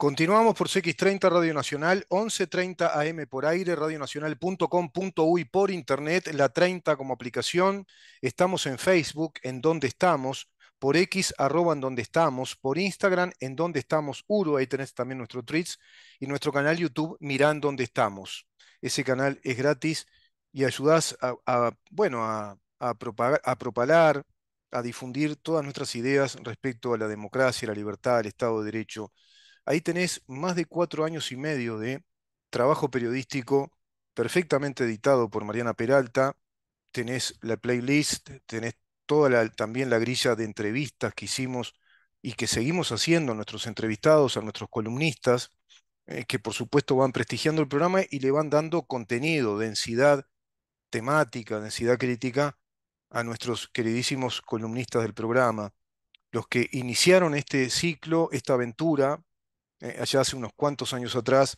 Continuamos por CX30 Radio Nacional, 11.30 AM por aire, radionacional.com.uy por internet, la 30 como aplicación. Estamos en Facebook, en donde estamos, por X, arroba en donde estamos, por Instagram, en donde estamos, Uro, ahí tenés también nuestro tweets, y nuestro canal YouTube, Miran donde estamos. Ese canal es gratis y ayudás a, bueno, a, propagar, a propalar, a difundir todas nuestras ideas respecto a la democracia, la libertad, el Estado de Derecho, Ahí tenés más de cuatro años y medio de trabajo periodístico perfectamente editado por Mariana Peralta. Tenés la playlist, tenés toda la, también la grilla de entrevistas que hicimos y que seguimos haciendo a nuestros entrevistados, a nuestros columnistas, eh, que por supuesto van prestigiando el programa y le van dando contenido, densidad temática, densidad crítica a nuestros queridísimos columnistas del programa, los que iniciaron este ciclo, esta aventura eh, allá hace unos cuantos años atrás,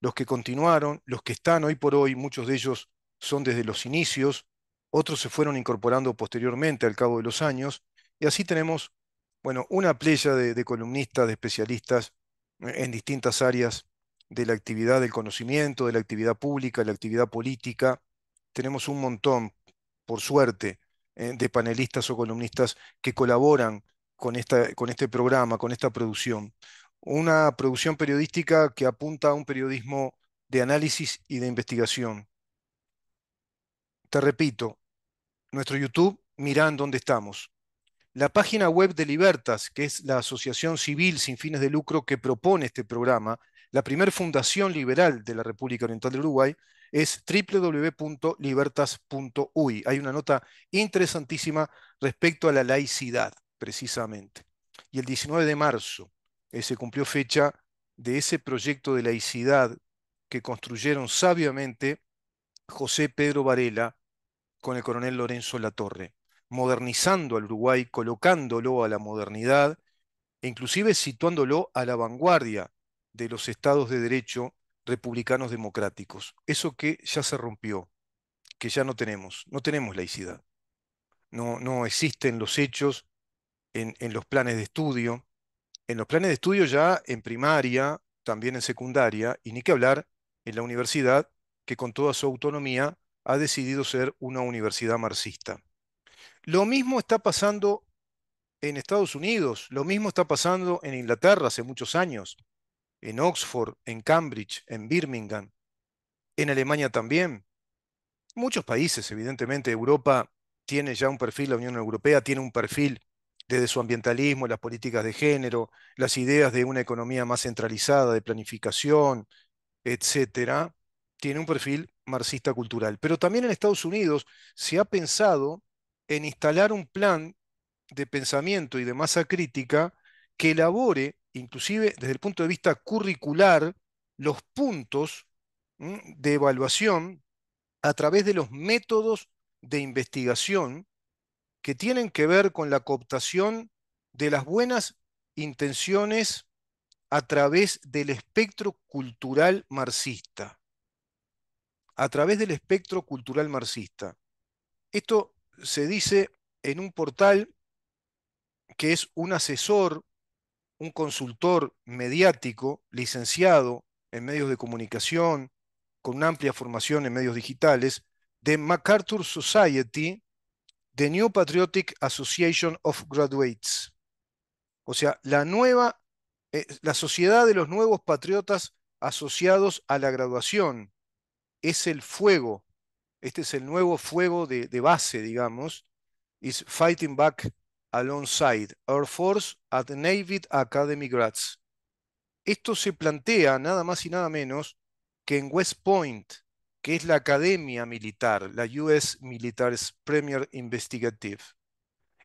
los que continuaron, los que están hoy por hoy, muchos de ellos son desde los inicios, otros se fueron incorporando posteriormente al cabo de los años, y así tenemos, bueno, una playa de, columnistas, de especialistas eh, en distintas áreas de la actividad del conocimiento, de la actividad pública, de la actividad política. Tenemos un montón, por suerte, eh, de panelistas o columnistas que colaboran con, esta, con este programa, con esta producción una producción periodística que apunta a un periodismo de análisis y de investigación. Te repito, nuestro YouTube, en dónde estamos. La página web de Libertas, que es la asociación civil sin fines de lucro que propone este programa, la primer fundación liberal de la República Oriental del Uruguay, es www.libertas.uy. Hay una nota interesantísima respecto a la laicidad, precisamente. Y el 19 de marzo eh, se cumplió fecha de ese proyecto de laicidad que construyeron sabiamente José Pedro Varela con el coronel Lorenzo Latorre, modernizando al Uruguay, colocándolo a la modernidad e inclusive situándolo a la vanguardia de los estados de derecho republicanos democráticos. Eso que ya se rompió, que ya no tenemos, no tenemos laicidad. No, no existen los hechos en los planes de estudio, en los planes de estudio ya en primaria, también en secundaria, y ni que hablar en la universidad, que con toda su autonomía ha decidido ser una universidad marxista. Lo mismo está pasando en Estados Unidos, lo mismo está pasando en Inglaterra hace muchos años, en Oxford, en Cambridge, en Birmingham, en Alemania también. Muchos países, evidentemente, Europa tiene ya un perfil, la Unión Europea tiene un perfil desde su ambientalismo, las políticas de género, las ideas de una economía más centralizada, de planificación, etcétera, tiene un perfil marxista cultural. Pero también en Estados Unidos se ha pensado en instalar un plan de pensamiento y de masa crítica que elabore, inclusive desde el punto de vista curricular, los puntos de evaluación a través de los métodos de investigación que tienen que ver con la cooptación de las buenas intenciones a través del espectro cultural marxista. A través del espectro cultural marxista. Esto se dice en un portal que es un asesor, un consultor mediático, licenciado en medios de comunicación, con una amplia formación en medios digitales, de MacArthur Society, The New Patriotic Association of Graduates. O sea, la nueva, eh, la sociedad de los nuevos patriotas asociados a la graduación. Es el fuego. Este es el nuevo fuego de, base, digamos. Is fighting back alongside Air Force at Navy Academy Grads. Esto se plantea nada más y nada menos que en West Point, que es la Academia Militar, la US Military Premier Investigative.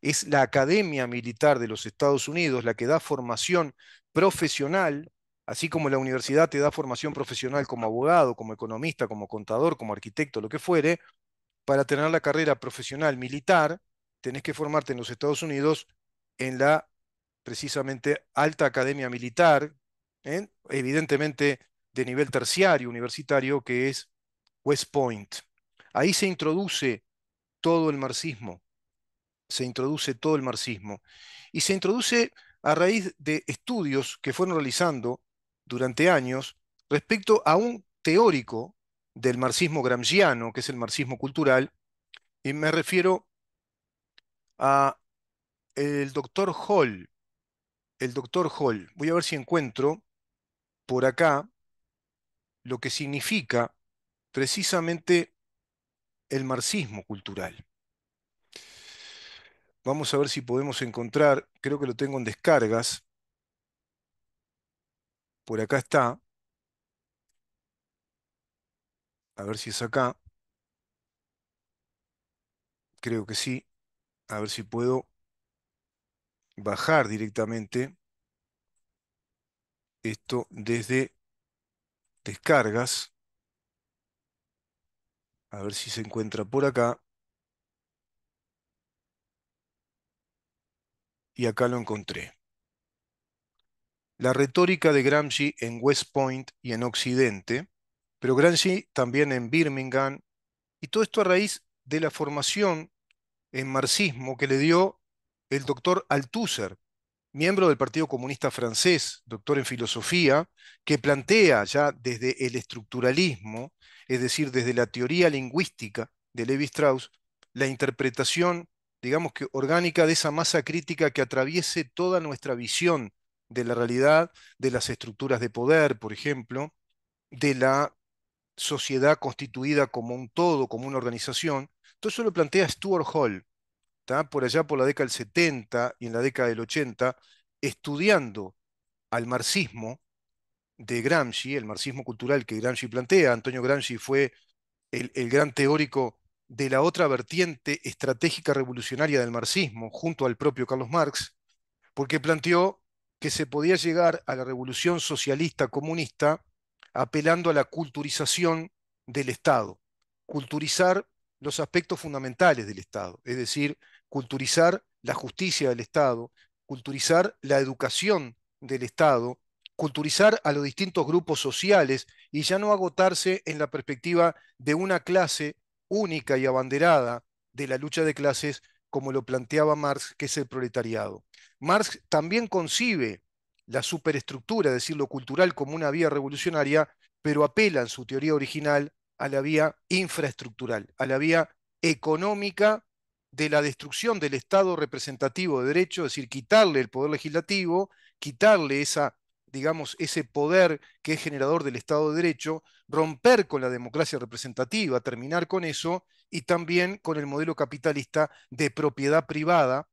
Es la Academia Militar de los Estados Unidos la que da formación profesional, así como la universidad te da formación profesional como abogado, como economista, como contador, como arquitecto, lo que fuere, para tener la carrera profesional militar, tenés que formarte en los Estados Unidos en la precisamente alta academia militar, ¿eh? evidentemente de nivel terciario universitario, que es West Point. Ahí se introduce todo el marxismo, se introduce todo el marxismo y se introduce a raíz de estudios que fueron realizando durante años respecto a un teórico del marxismo gramsciano, que es el marxismo cultural, y me refiero a el doctor Hall. El doctor Hall. Voy a ver si encuentro por acá lo que significa precisamente el marxismo cultural. Vamos a ver si podemos encontrar, creo que lo tengo en descargas. Por acá está. A ver si es acá. Creo que sí. A ver si puedo bajar directamente esto desde descargas. A ver si se encuentra por acá. Y acá lo encontré. La retórica de Gramsci en West Point y en Occidente, pero Gramsci también en Birmingham, y todo esto a raíz de la formación en marxismo que le dio el doctor Althusser, miembro del Partido Comunista Francés, doctor en filosofía, que plantea ya desde el estructuralismo es decir, desde la teoría lingüística de Levi Strauss, la interpretación, digamos que orgánica de esa masa crítica que atraviese toda nuestra visión de la realidad, de las estructuras de poder, por ejemplo, de la sociedad constituida como un todo, como una organización. Todo eso lo plantea Stuart Hall, por allá por la década del 70 y en la década del 80, estudiando al marxismo de Gramsci, el marxismo cultural que Gramsci plantea. Antonio Gramsci fue el, el gran teórico de la otra vertiente estratégica revolucionaria del marxismo, junto al propio Carlos Marx, porque planteó que se podía llegar a la revolución socialista comunista apelando a la culturización del Estado, culturizar los aspectos fundamentales del Estado, es decir, culturizar la justicia del Estado, culturizar la educación del Estado, culturizar a los distintos grupos sociales y ya no agotarse en la perspectiva de una clase única y abanderada de la lucha de clases como lo planteaba Marx, que es el proletariado. Marx también concibe la superestructura, es decir, lo cultural, como una vía revolucionaria, pero apela en su teoría original a la vía infraestructural, a la vía económica de la destrucción del Estado representativo de derecho, es decir, quitarle el poder legislativo, quitarle esa digamos, ese poder que es generador del Estado de Derecho, romper con la democracia representativa, terminar con eso, y también con el modelo capitalista de propiedad privada,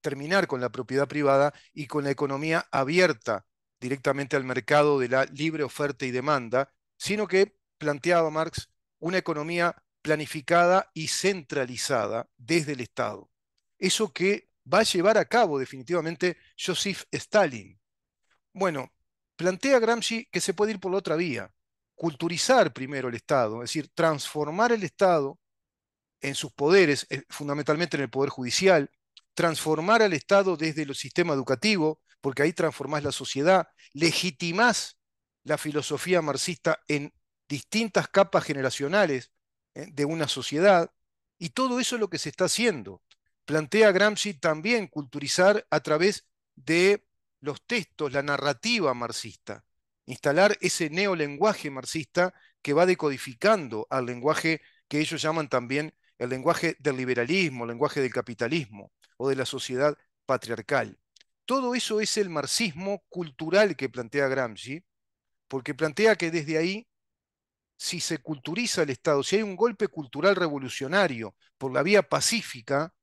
terminar con la propiedad privada y con la economía abierta directamente al mercado de la libre oferta y demanda, sino que planteaba Marx una economía planificada y centralizada desde el Estado. Eso que va a llevar a cabo definitivamente Joseph Stalin. Bueno, plantea Gramsci que se puede ir por la otra vía, culturizar primero el Estado, es decir, transformar el Estado en sus poderes, eh, fundamentalmente en el Poder Judicial, transformar al Estado desde el sistema educativo, porque ahí transformás la sociedad, legitimás la filosofía marxista en distintas capas generacionales eh, de una sociedad, y todo eso es lo que se está haciendo. Plantea Gramsci también culturizar a través de los textos, la narrativa marxista, instalar ese neolenguaje marxista que va decodificando al lenguaje que ellos llaman también el lenguaje del liberalismo, el lenguaje del capitalismo o de la sociedad patriarcal. Todo eso es el marxismo cultural que plantea Gramsci, porque plantea que desde ahí, si se culturiza el Estado, si hay un golpe cultural revolucionario por la vía pacífica,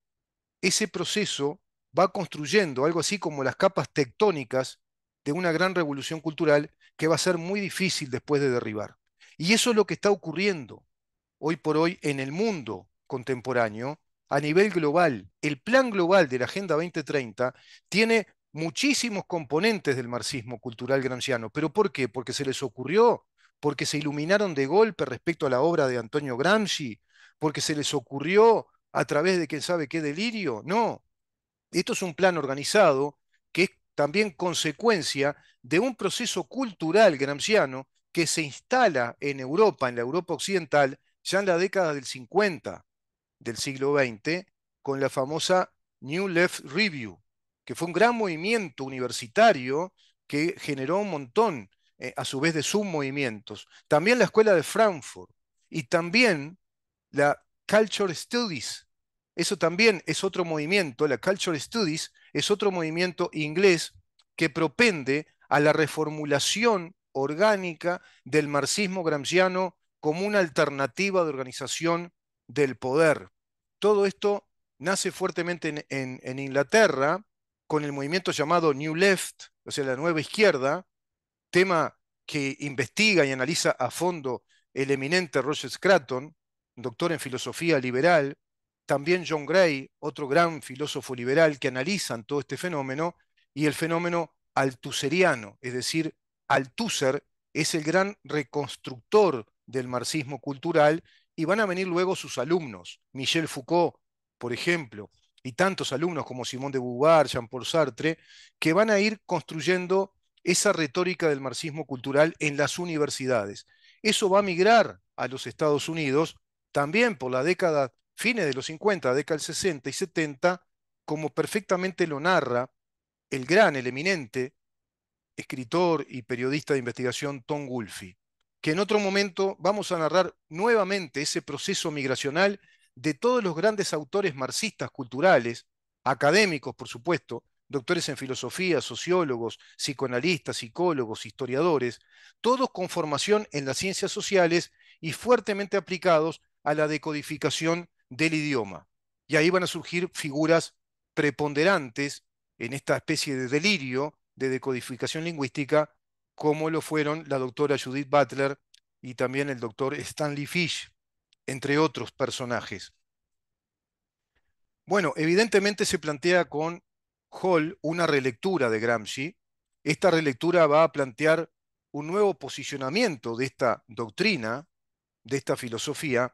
ese proceso va construyendo algo así como las capas tectónicas de una gran revolución cultural que va a ser muy difícil después de derribar. Y eso es lo que está ocurriendo hoy por hoy en el mundo contemporáneo a nivel global. El plan global de la Agenda 2030 tiene muchísimos componentes del marxismo cultural gramsciano. ¿Pero por qué? Porque se les ocurrió, porque se iluminaron de golpe respecto a la obra de Antonio Gramsci, porque se les ocurrió a través de quién sabe qué delirio. No, esto es un plan organizado que es también consecuencia de un proceso cultural gramsciano que se instala en Europa, en la Europa occidental, ya en la década del 50 del siglo XX, con la famosa New Left Review, que fue un gran movimiento universitario que generó un montón, eh, a su vez, de submovimientos. También la Escuela de Frankfurt y también la Culture Studies, eso también es otro movimiento, la Culture Studies es otro movimiento inglés que propende a la reformulación orgánica del marxismo gramsciano como una alternativa de organización del poder. Todo esto nace fuertemente en, Inglaterra con el movimiento llamado New Left, o sea, la nueva izquierda, tema que investiga y analiza a fondo el eminente Roger Scraton, doctor en filosofía liberal, también John Gray, otro gran filósofo liberal, que analizan todo este fenómeno, y el fenómeno altuseriano, es decir, Althusser es el gran reconstructor del marxismo cultural, y van a venir luego sus alumnos, Michel Foucault, por ejemplo, y tantos alumnos como Simón de Beauvoir, Jean-Paul Sartre, que van a ir construyendo esa retórica del marxismo cultural en las universidades. Eso va a migrar a los Estados Unidos también por la década fines de los 50, década del 60 y 70, como perfectamente lo narra el gran, el eminente escritor y periodista de investigación Tom Wolfe, que en otro momento vamos a narrar nuevamente ese proceso migracional de todos los grandes autores marxistas culturales, académicos, por supuesto, doctores en filosofía, sociólogos, psicoanalistas, psicólogos, historiadores, todos con formación en las ciencias sociales y fuertemente aplicados a la decodificación del idioma. Y ahí van a surgir figuras preponderantes en esta especie de delirio de decodificación lingüística, como lo fueron la doctora Judith Butler y también el doctor Stanley Fish, entre otros personajes. Bueno, evidentemente se plantea con Hall una relectura de Gramsci. Esta relectura va a plantear un nuevo posicionamiento de esta doctrina, de esta filosofía,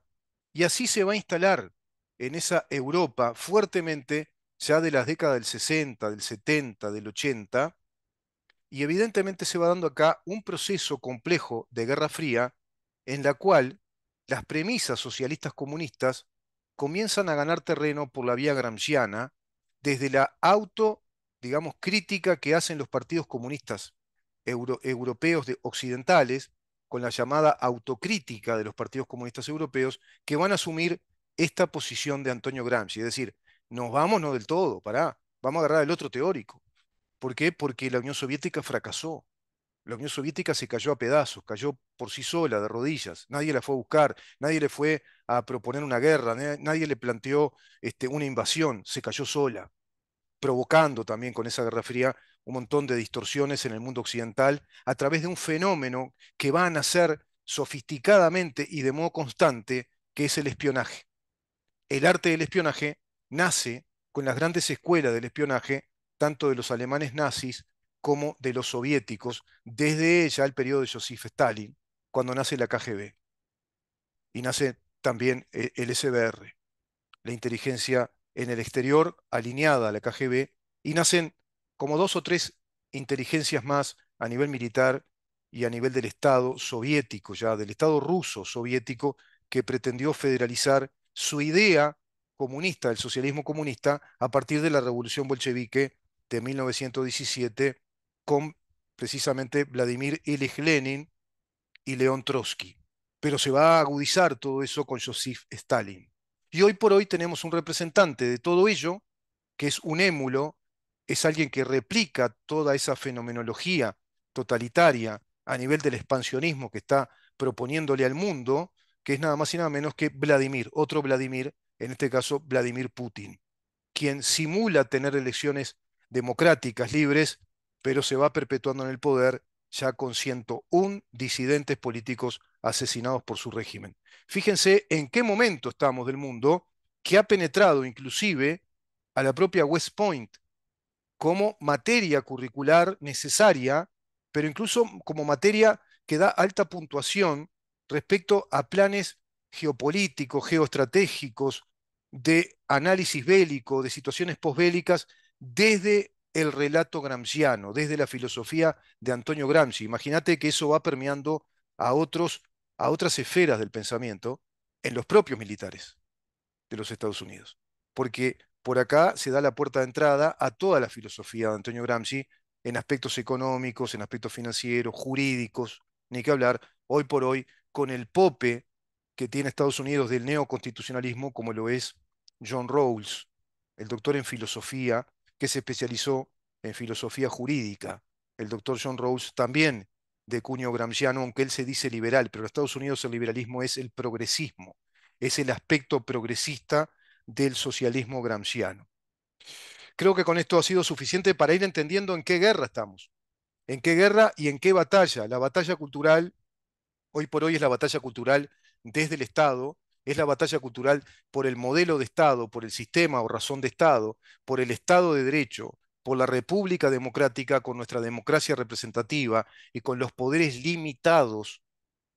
y así se va a instalar en esa Europa fuertemente ya de las décadas del 60, del 70, del 80, y evidentemente se va dando acá un proceso complejo de Guerra Fría en la cual las premisas socialistas comunistas comienzan a ganar terreno por la vía gramsciana desde la auto, digamos, crítica que hacen los partidos comunistas europeos de, occidentales con la llamada autocrítica de los partidos comunistas europeos, que van a asumir esta posición de Antonio Gramsci, es decir, nos vamos no del todo, pará, vamos a agarrar el otro teórico. ¿Por qué? Porque la Unión Soviética fracasó. La Unión Soviética se cayó a pedazos, cayó por sí sola, de rodillas. Nadie la fue a buscar, nadie le fue a proponer una guerra, nadie le planteó este, una invasión, se cayó sola, provocando también con esa Guerra Fría un montón de distorsiones en el mundo occidental a través de un fenómeno que va a nacer sofisticadamente y de modo constante, que es el espionaje. El arte del espionaje nace con las grandes escuelas del espionaje, tanto de los alemanes nazis como de los soviéticos, desde ella el periodo de Joseph Stalin, cuando nace la KGB. Y nace también eh, el SBR, la inteligencia en el exterior alineada a la KGB, y nacen como dos o tres inteligencias más a nivel militar y a nivel del Estado soviético, ya del Estado ruso soviético, que pretendió federalizar su idea comunista, el socialismo comunista, a partir de la revolución bolchevique de 1917, con precisamente Vladimir Ilyich Lenin y León Trotsky. Pero se va a agudizar todo eso con Joseph Stalin. Y hoy por hoy tenemos un representante de todo ello, que es un émulo es alguien que replica toda esa fenomenología totalitaria a nivel del expansionismo que está proponiéndole al mundo, que es nada más y nada menos que Vladimir, otro Vladimir, en este caso Vladimir Putin, quien simula tener elecciones democráticas, libres, pero se va perpetuando en el poder ya con 101 disidentes políticos asesinados por su régimen. Fíjense en qué momento estamos del mundo que ha penetrado inclusive a la propia West Point, como materia curricular necesaria, pero incluso como materia que da alta puntuación respecto a planes geopolíticos, geoestratégicos, de análisis bélico, de situaciones posbélicas, desde el relato gramsciano, desde la filosofía de Antonio Gramsci. Imagínate que eso va permeando a, otros, a otras esferas del pensamiento en los propios militares de los Estados Unidos, porque por acá se da la puerta de entrada a toda la filosofía de Antonio Gramsci en aspectos económicos, en aspectos financieros, jurídicos, ni que hablar, hoy por hoy, con el pope que tiene Estados Unidos del neoconstitucionalismo, como lo es John Rawls, el doctor en filosofía, que se especializó en filosofía jurídica. El doctor John Rawls también de cuño gramsciano, aunque él se dice liberal, pero en Estados Unidos el liberalismo es el progresismo, es el aspecto progresista del socialismo gramsciano. Creo que con esto ha sido suficiente para ir entendiendo en qué guerra estamos, en qué guerra y en qué batalla. La batalla cultural, hoy por hoy es la batalla cultural desde el Estado, es la batalla cultural por el modelo de Estado, por el sistema o razón de Estado, por el Estado de Derecho, por la República Democrática, con nuestra democracia representativa y con los poderes limitados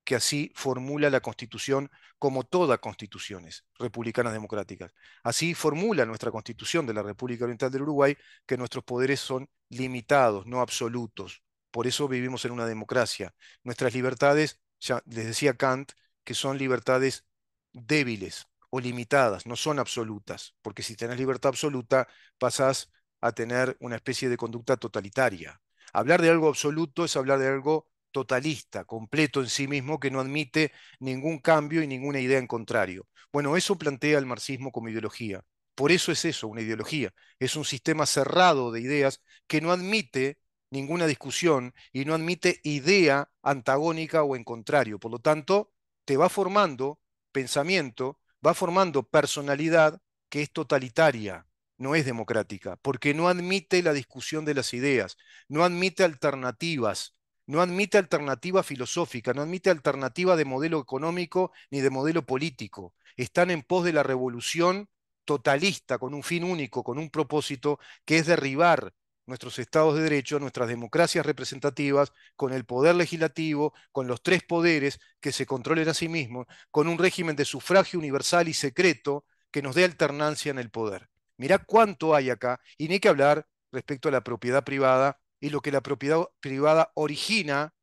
que así formula la Constitución como todas constituciones republicanas democráticas. Así formula nuestra Constitución de la República Oriental del Uruguay que nuestros poderes son limitados, no absolutos. Por eso vivimos en una democracia. Nuestras libertades, ya les decía Kant, que son libertades débiles o limitadas, no son absolutas, porque si tenés libertad absoluta pasás a tener una especie de conducta totalitaria. Hablar de algo absoluto es hablar de algo totalista, completo en sí mismo, que no admite ningún cambio y ninguna idea en contrario. Bueno, eso plantea el marxismo como ideología. Por eso es eso, una ideología. Es un sistema cerrado de ideas que no admite ninguna discusión y no admite idea antagónica o en contrario. Por lo tanto, te va formando pensamiento, va formando personalidad que es totalitaria, no es democrática, porque no admite la discusión de las ideas, no admite alternativas, no admite alternativa filosófica, no admite alternativa de modelo económico ni de modelo político. Están en pos de la revolución totalista, con un fin único, con un propósito, que es derribar nuestros estados de derecho, nuestras democracias representativas, con el poder legislativo, con los tres poderes que se controlen a sí mismos, con un régimen de sufragio universal y secreto que nos dé alternancia en el poder. Mirá cuánto hay acá, y ni que hablar respecto a la propiedad privada y lo que la propiedad privada origina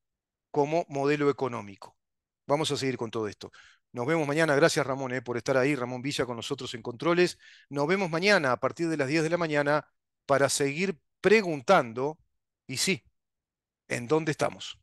como modelo económico. Vamos a seguir con todo esto. Nos vemos mañana. Gracias, Ramón, eh, por estar ahí. Ramón Villa con nosotros en Controles. Nos vemos mañana a partir de las 10 de la mañana para seguir preguntando, y sí, ¿en dónde estamos?